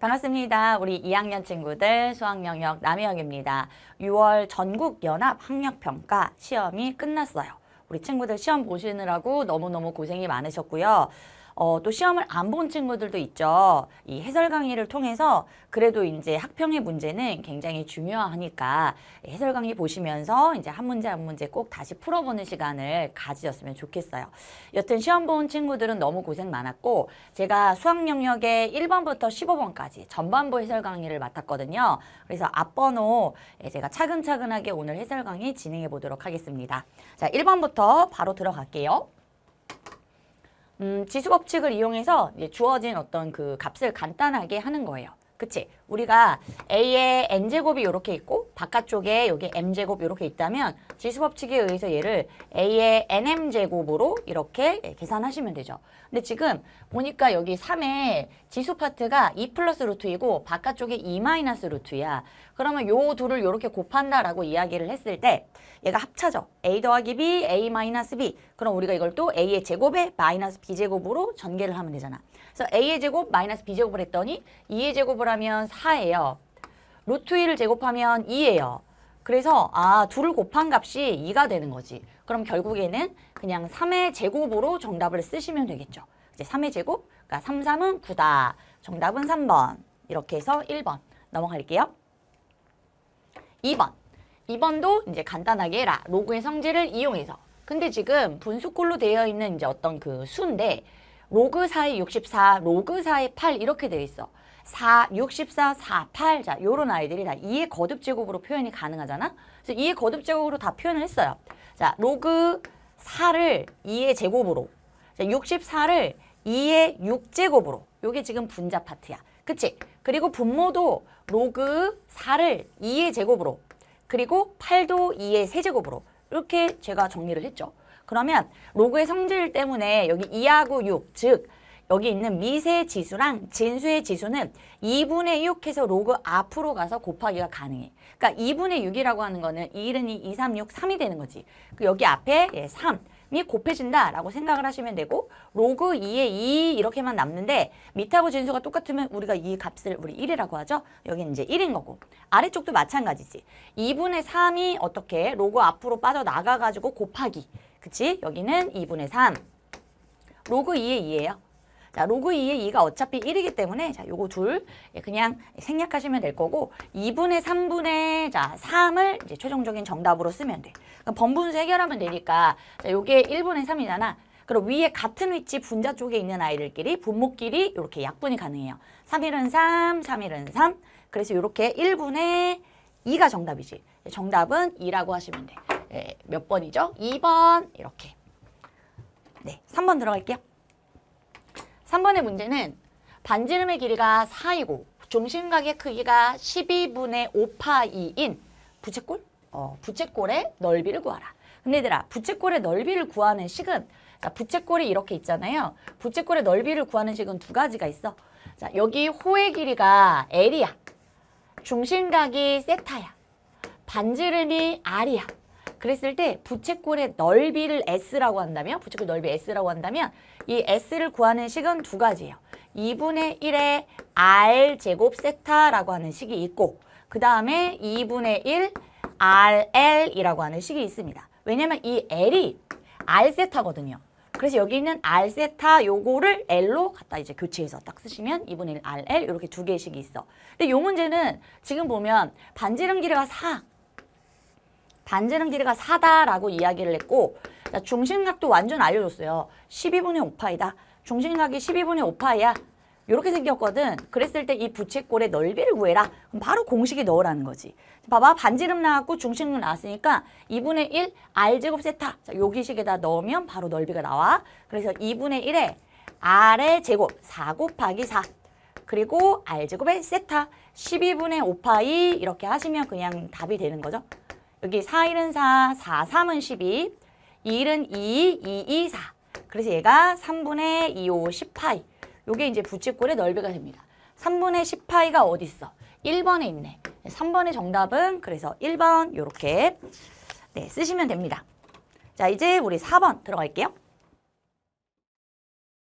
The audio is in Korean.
반갑습니다. 우리 2학년 친구들 수학 영역 남혜영입니다. 6월 전국 연합 학력 평가 시험이 끝났어요. 우리 친구들 시험 보시느라고 너무너무 고생이 많으셨고요. 어, 또 시험을 안 본 친구들도 있죠. 이 해설 강의를 통해서 그래도 이제 학평의 문제는 굉장히 중요하니까 해설 강의 보시면서 이제 한 문제 한 문제 꼭 다시 풀어보는 시간을 가지셨으면 좋겠어요. 여튼 시험 본 친구들은 너무 고생 많았고 제가 수학 영역에 1번부터 15번까지 전반부 해설 강의를 맡았거든요. 그래서 앞번호 예, 제가 차근차근하게 오늘 해설 강의 진행해 보도록 하겠습니다. 자, 1번부터 바로 들어갈게요. 음, 지수 법칙을 이용해서 주어진 어떤 그 값을 간단하게 하는 거예요. 그치? 우리가 A의 n제곱이 이렇게 있고 바깥쪽에 여기 m제곱 이렇게 있다면 지수법칙에 의해서 얘를 a의 nm제곱으로 이렇게 계산하시면 되죠. 근데 지금 보니까 여기 3의 지수 파트가 2 e 플러스 루트이고 바깥쪽에 2 e 마이너스 루트야. 그러면 요 둘을 이렇게 곱한다라고 이야기를 했을 때 얘가 합차죠. a 더하기 b, a 마이너스 b. 그럼 우리가 이걸 또 a의 제곱에 마이너스 b제곱으로 전개를 하면 되잖아. 그래서 a의 제곱 마이너스 b제곱을 했더니 2의 제곱을 하면 4예요. 루트 1을 제곱하면 2예요. 그래서 아 2를 곱한 값이 2가 되는 거지. 그럼 결국에는 그냥 3의 제곱으로 정답을 쓰시면 되겠죠. 이제 3의 제곱, 그러니까 3, 3은 9다. 정답은 3번. 이렇게 해서 1번 넘어갈게요. 2번. 2번도 이제 간단하게 라, 로그의 성질을 이용해서. 근데 지금 분수꼴로 되어 있는 이제 어떤 그 수인데 로그 4의 64, 로그 4의 8 이렇게 되어 있어. 4, 64, 48, 자, 요런 아이들이 다 2의 거듭 제곱으로 표현이 가능하잖아. 그래서 2의 거듭 제곱으로 다 표현을 했어요. 자, 로그 4를 2의 제곱으로, 자, 64를 2의 6제곱으로. 요게 지금 분자 파트야. 그치? 그리고 분모도 로그 4를 2의 제곱으로, 그리고 8도 2의 세제곱으로. 이렇게 제가 정리를 했죠. 그러면 로그의 성질 때문에 여기 2하고 6, 즉 여기 있는 미세 지수랑 진수의 지수는 2분의 6해서 로그 앞으로 가서 곱하기가 가능해. 그러니까 2분의 6이라고 하는 거는 1은 2, 2, 3, 6, 3이 되는 거지. 그 여기 앞에 예, 3. 이 곱해진다라고 생각을 하시면 되고 로그 2에 2 이렇게만 남는데 밑하고 진수가 똑같으면 우리가 이 값을 우리 1이라고 하죠. 여기는 이제 1인 거고 아래쪽도 마찬가지지. 2분의 3이 어떻게 로그 앞으로 빠져나가가지고 곱하기. 그치? 여기는 2분의 3. 로그 2에 2예요. 자, 로그 2의 2가 어차피 1이기 때문에 자, 요거 둘 예, 그냥 생략하시면 될 거고 2분의 3분의 자, 3을 이제 최종적인 정답으로 쓰면 돼. 그럼 그러니까 번분수 해결하면 되니까 자, 요게 1분의 3이잖아. 그럼 위에 같은 위치 분자 쪽에 있는 아이들끼리 분모끼리 이렇게 약분이 가능해요. 3일은 3, 3일은 3. 그래서 이렇게 1분의 2가 정답이지. 예, 정답은 2라고 하시면 돼. 예, 몇 번이죠? 2번 이렇게. 네, 3번 들어갈게요. 3번의 문제는 반지름의 길이가 4이고 중심각의 크기가 12분의 5파이인 부채꼴? 어, 부채꼴의 넓이를 구하라. 근데 얘들아, 부채꼴의 넓이를 구하는 식은 자, 그러니까 부채꼴이 이렇게 있잖아요. 부채꼴의 넓이를 구하는 식은 두 가지가 있어. 자, 여기 호의 길이가 L이야. 중심각이 세타야. 반지름이 R이야. 그랬을 때 부채꼴의 넓이를 S라고 한다면 부채꼴 넓이 S라고 한다면 이 S를 구하는 식은 두 가지예요. 2분의 1의 R 제곱 세타라고 하는 식이 있고 그 다음에 2분의 1 RL이라고 하는 식이 있습니다. 왜냐면 이 L이 R 세타거든요. 그래서 여기 있는 R 세타 요거를 L로 갖다 이제 교체해서 딱 쓰시면 2분의 1 RL 이렇게 두 개의 식이 있어. 근데 요 문제는 지금 보면 반지름 길이가 4 반지름 길이가 4다라고 이야기를 했고 자, 중심각도 완전 알려줬어요. 12분의 5파이다. 중심각이 12분의 5파이야. 이렇게 생겼거든. 그랬을 때 이 부채꼴의 넓이를 구해라. 그럼 바로 공식에 넣으라는 거지. 봐봐. 반지름 나왔고 중심은 나왔으니까 2분의 1 R제곱 세타. 자, 여기식에다 넣으면 바로 넓이가 나와. 그래서 2분의 1에 R의 제곱 4 곱하기 4. 그리고 R제곱의 세타 12분의 5파이 이렇게 하시면 그냥 답이 되는 거죠. 여기 4일은 4, 4, 3은 12, 2일은 2, 2, 2, 4. 그래서 얘가 3분의 2, 5, 10파이. 요게 이제 부채꼴의 넓이가 됩니다. 3분의 10파이가 어디 있어? 1번에 있네. 3번의 정답은 그래서 1번 요렇게 네, 쓰시면 됩니다. 자, 이제 우리 4번 들어갈게요.